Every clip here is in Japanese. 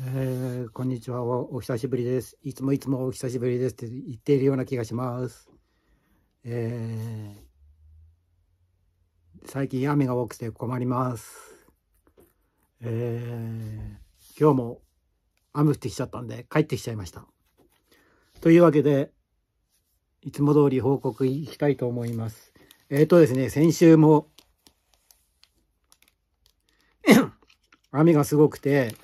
えー、こんにちはお、お久しぶりです。いつもいつもお久しぶりですって言っているような気がします。えー、最近雨が多くて困ります。えー、今日も雨降ってきちゃったんで帰ってきちゃいました。というわけで、いつも通り報告いきたいと思います。えっ、ー、とですね、先週も 雨がすごくて、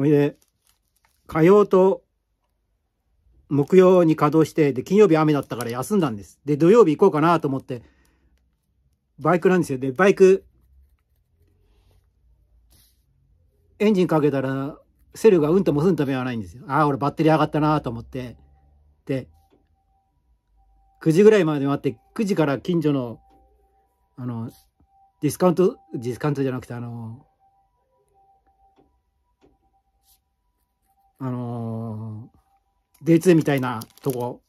それで、火曜と木曜に稼働して、で、金曜日雨だったから休んだんです。で、土曜日行こうかなと思って、バイクなんですよ。で、バイク、エンジンかけたら、セルがうんともすんともやないんですよ。ああ、俺バッテリー上がったなと思って。で、9時ぐらいまで待って、9時から近所の、あの、ディスカウント、ディスカウントじゃなくて、あの、あのー、デイツーみたいなとこ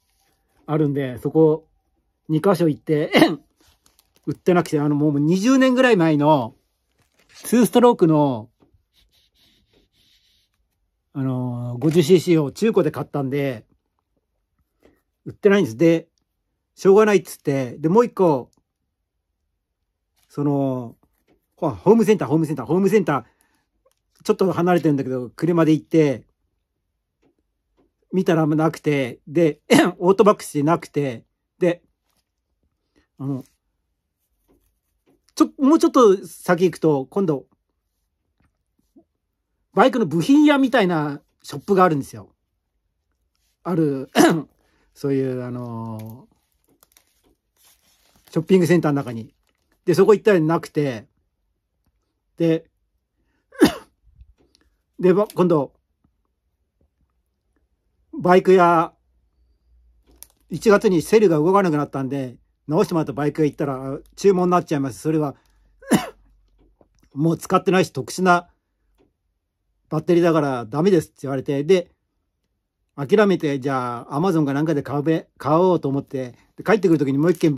あるんで、そこ2箇所行って 売ってなくて、あの、もう20年ぐらい前の、2ストロークの、あのー、50cc を中古で買ったんで、売ってないんです。で、しょうがないっつって、で、もう一個、その、ホームセンター、ホームセンター、ホームセンター、ちょっと離れてるんだけど、車で行って、見たらなくて、で、オートバックしてなくて、で、あの、ちょ、もうちょっと先行くと、今度、バイクの部品屋みたいなショップがあるんですよ。ある そういう、あのー、ショッピングセンターの中に。で、そこ行ったらなくて、で、で、今度、バイクや、1月にセルが動かなくなったんで、直してもらったバイクが行ったら注文になっちゃいます。それはもう使ってないし特殊なバッテリーだからダメですって言われて、で、諦めて、じゃあ、アマゾンかなんかで買うべ、買おうと思って、で帰ってくる時にもう一軒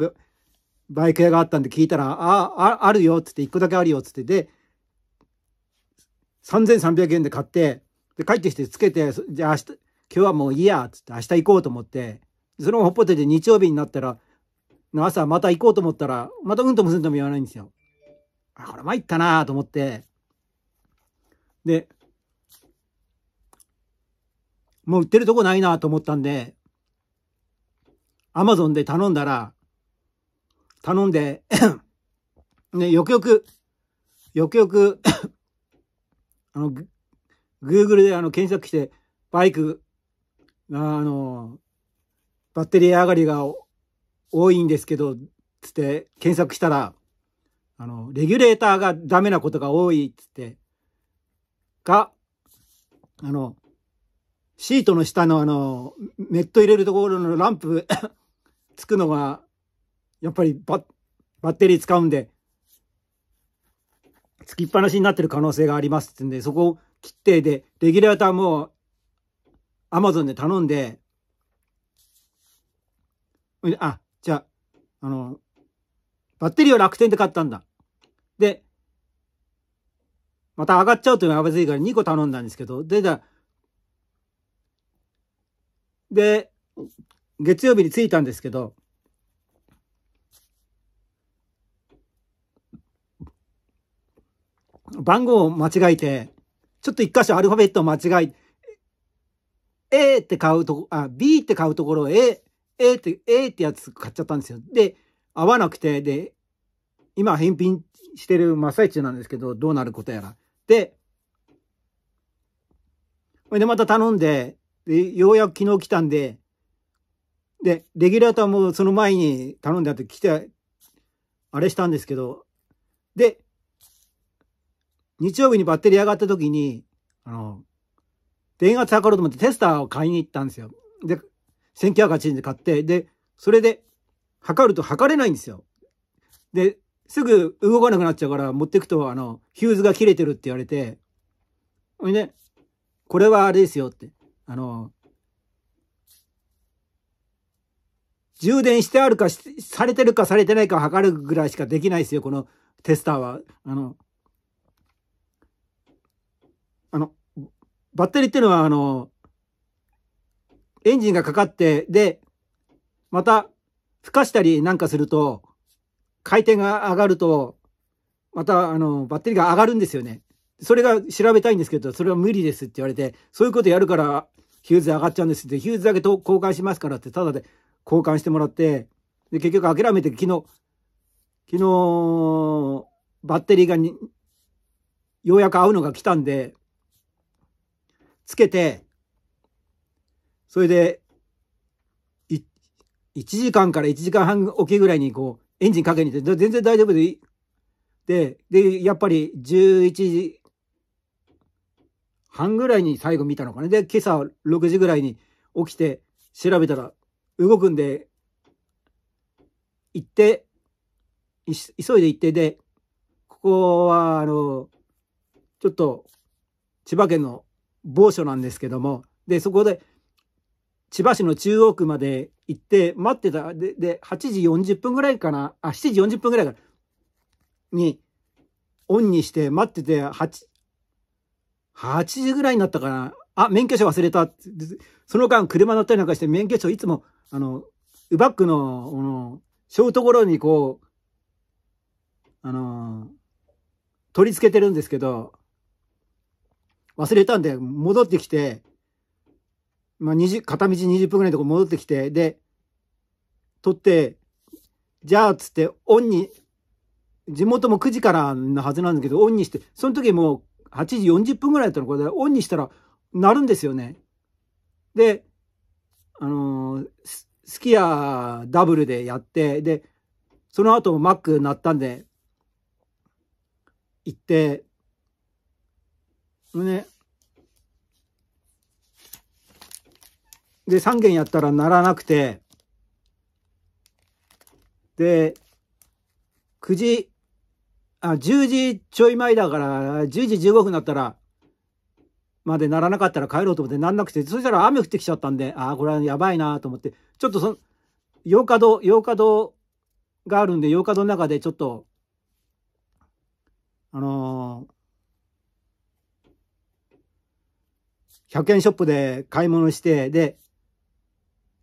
バイク屋があったんで聞いたら、あ、あ、あるよっつって、1個だけあるよっつって、で、3300円で買って、で、帰ってきてつけて、じゃあ明日、今日はもういいや、つって明日行こうと思って、それもほっぽってて日曜日になったら、朝また行こうと思ったら、またうんともすんとも言わないんですよ。あ、これ参ったなと思って。で、もう売ってるとこないなと思ったんで、アマゾンで頼んだら、頼んでね、よくよく、よくよく あの、グーグルであの検索して、バイクあの、バッテリー上がりが多いんですけど、つって検索したら、あの、レギュレーターがダメなことが多いっつって、が、あの、シートの下のあの、メット入れるところのランプ つくのが、やっぱりバッ、バッテリー使うんで、つきっぱなしになってる可能性がありますってんで、そこを切ってで、レギュレーターもアマゾンで頼んで、あ、じゃあ、あの、バッテリーは楽天で買ったんだ。で、また上がっちゃうというのはまずいから2個頼んだんですけど、で、だ、で、月曜日に着いたんですけど、番号を間違えて、ちょっと一箇所アルファベットを間違え、A って買うとあ、B って買うところ A、A って、A ってやつ買っちゃったんですよ。で、合わなくて、で、今返品してる真っ最中なんですけど、どうなることやら。で、ほいでまた頼んで、で、ようやく昨日来たんで、で、レギュラーターもその前に頼んであって来て、あれしたんですけど、で、日曜日にバッテリー上がった時に、あの、電圧測ろうと思ってテスターを買いに行ったんですよ。で、1980円で買って、で、それで測ると測れないんですよ。で、すぐ動かなくなっちゃうから持ってくと、あの、ヒューズが切れてるって言われて、ほいで、これはあれですよって、あの、充電してあるかされてるかされてないか測るぐらいしかできないですよ、このテスターは。あの、バッテリーっていうのは、あの、エンジンがかかって、で、また、孵かしたりなんかすると、回転が上がると、また、あの、バッテリーが上がるんですよね。それが調べたいんですけど、それは無理ですって言われて、そういうことやるから、ヒューズ上がっちゃうんですって、ヒューズだけ交換しますからって、ただで交換してもらって、で、結局諦めて昨日、昨日、バッテリーがに、ようやく合うのが来たんで、つけて、それで、1時間から1時間半おきぐらいにこう、エンジンかけに行って、全然大丈夫でいい。で、で、やっぱり11時半ぐらいに最後見たのかね。で、今朝6時ぐらいに起きて調べたら、動くんで、行って、急いで行って、で、ここは、あの、ちょっと、千葉県の某所なんですけども、で、そこで、千葉市の中央区まで行って、待ってた、で、で、8時40分ぐらいかな、あ、7時40分ぐらいかな、に、オンにして待ってて、8、8時ぐらいになったかな、あ、免許証忘れた。その間、車乗ったりなんかして、免許証いつも、あの、ウバックの、あの、ショートゴロにこう、あの、取り付けてるんですけど、忘れたんで、戻ってきて、まあ、20、片道20分ぐらいのとこ戻ってきて、で、取って、じゃあ、つって、オンに、地元も9時からのはずなんだけど、オンにして、その時もう8時40分ぐらいだったの、これで、オンにしたら、鳴るんですよね。で、あのー、スキアダブルでやって、で、その後マック鳴ったんで、行って、胸。で、3件やったらならなくて、で、9時、あ、10時ちょい前だから、10時15分だったら、までならなかったら帰ろうと思ってなんなくて、そしたら雨降ってきちゃったんで、ああ、これはやばいなと思って、ちょっとその、8華堂、8日堂があるんで、8日堂の中でちょっと、あのー100円ショップで買い物して、で、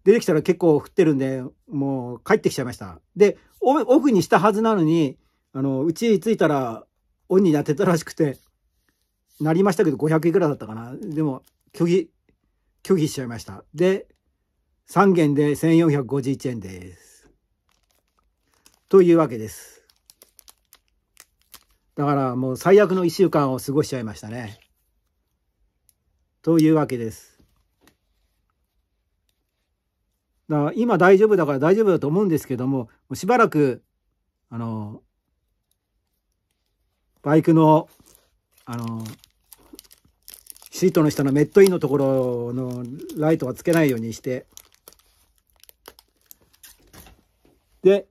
出てきたら結構降ってるんで、もう帰ってきちゃいました。で、オフにしたはずなのに、あの、うち着いたらオンになってたらしくて、なりましたけど500いくらだったかな。でも、虚偽、虚偽しちゃいました。で、3元で1451円です。というわけです。だからもう最悪の1週間を過ごしちゃいましたね。というわけです。だから今大丈夫だから大丈夫だと思うんですけども、もしばらく、あの、バイクの、あの、シートの下のメットインのところのライトはつけないようにして、で、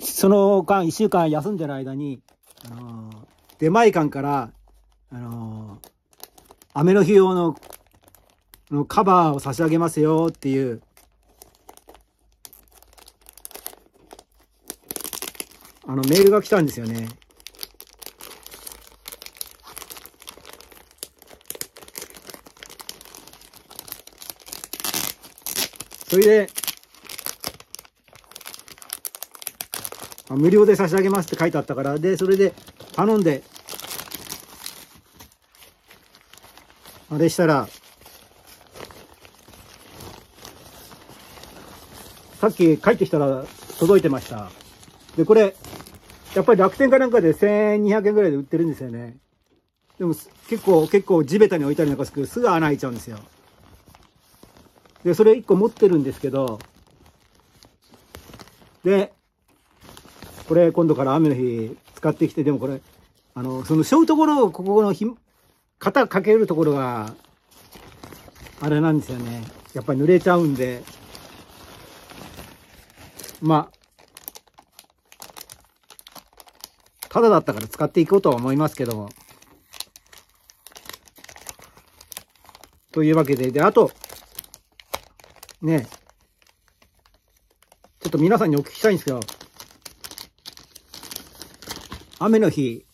その間、1週間休んでる間に、あの、出前館から、あのー雨の日用ののカバーを差し上げますよっていうあのメールが来たんですよね。それで、無料で差し上げますって書いてあったから、で、それで頼んであれしたら、さっき帰ってきたら届いてました。で、これ、やっぱり楽天かなんかで1200円ぐらいで売ってるんですよね。でも結構、結構地べたに置いたりなんかするすぐ穴開いちゃうんですよ。で、それ1個持ってるんですけど、で、これ今度から雨の日使ってきて、でもこれ、あの、そのショートゴロをここのひ肩かけるところが、あれなんですよね。やっぱり濡れちゃうんで、まあ、ただだったから使っていこうとは思いますけど、というわけで、で、あと、ね、ちょっと皆さんにお聞きしたいんですけど、雨の日、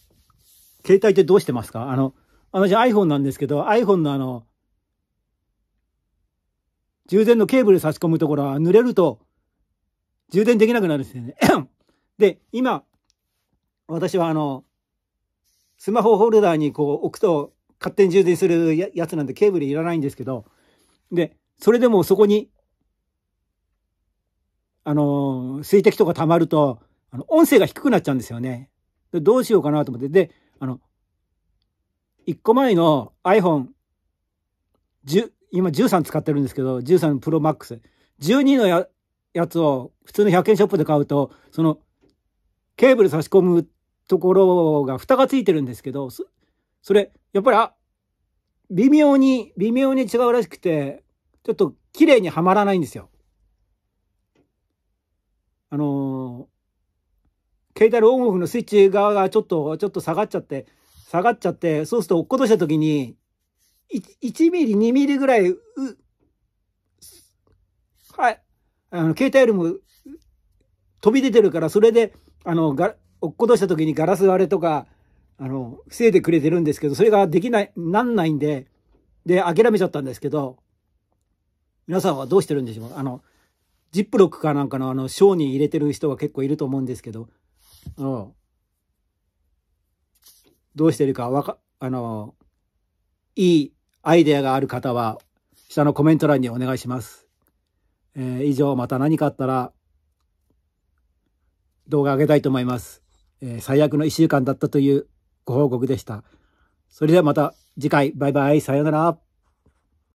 携帯ってどうしてますかあの、私 iPhone なんですけど、iPhone のあの、充電のケーブル差し込むところは濡れると充電できなくなるんですよね。で、今、私はあの、スマホホルダーにこう置くと勝手に充電するやつなんでケーブルいらないんですけど、で、それでもそこに、あの、水滴とか溜まると、あの音声が低くなっちゃうんですよね。どうしようかなと思って。で、あの、1個前の iPhone、今13使ってるんですけど、13 Pro Max。12のややつを普通の100円ショップで買うと、そのケーブル差し込むところが蓋がついてるんですけど、それ、やっぱり、あ、微妙に、微妙に違うらしくて、ちょっと綺麗にはまらないんですよ。あのー、携帯のオンオフのスイッチ側がちょっと、ちょっと下がっちゃって、下がっちゃって、そうすると落っことした時に、1ミリ、2ミリぐらい、う、はい、あの、携帯よりも飛び出てるから、それで、あの、が、落っことした時にガラス割れとか、あの、防いでくれてるんですけど、それができない、なんないんで、で、諦めちゃったんですけど、皆さんはどうしてるんでしょうあの、ジップロックかなんかのあの、ショーに入れてる人が結構いると思うんですけど、うん。どうしてるかわか、あの、いいアイデアがある方は、下のコメント欄にお願いします。えー、以上、また何かあったら、動画上げたいと思います。えー、最悪の1週間だったというご報告でした。それではまた次回、バイバイ、さようなら。